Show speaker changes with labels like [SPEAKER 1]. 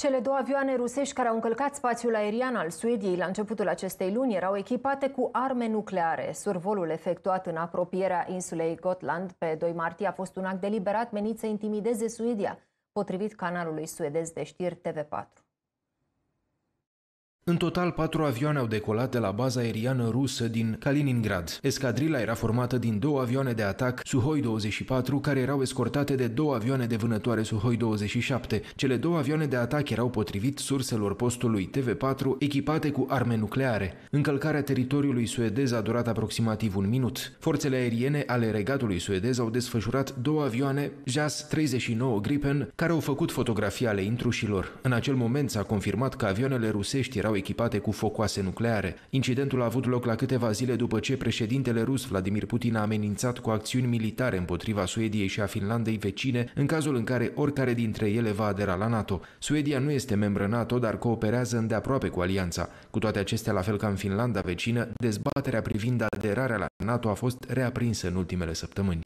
[SPEAKER 1] Cele două avioane rusești care au încălcat spațiul aerian al Suediei la începutul acestei luni erau echipate cu arme nucleare. Survolul efectuat în apropierea insulei Gotland pe 2 martie a fost un act deliberat menit să intimideze Suedia, potrivit canalului suedez de știri TV4.
[SPEAKER 2] În total, patru avioane au decolat de la baza aeriană rusă din Kaliningrad. Escadrila era formată din două avioane de atac Suhoi-24, care erau escortate de două avioane de vânătoare Suhoi-27. Cele două avioane de atac erau potrivit surselor postului TV4 echipate cu arme nucleare. Încălcarea teritoriului suedez a durat aproximativ un minut. Forțele aeriene ale regatului suedez au desfășurat două avioane JAS 39 Gripen, care au făcut fotografii ale intrușilor. În acel moment s-a confirmat că avioanele rusești erau echipate cu focoase nucleare. Incidentul a avut loc la câteva zile după ce președintele rus Vladimir Putin a amenințat cu acțiuni militare împotriva Suediei și a Finlandei vecine în cazul în care oricare dintre ele va adera la NATO. Suedia nu este membră NATO, dar cooperează îndeaproape cu alianța. Cu toate acestea, la fel ca în Finlanda vecină, dezbaterea privind aderarea la NATO a fost reaprinsă în ultimele săptămâni.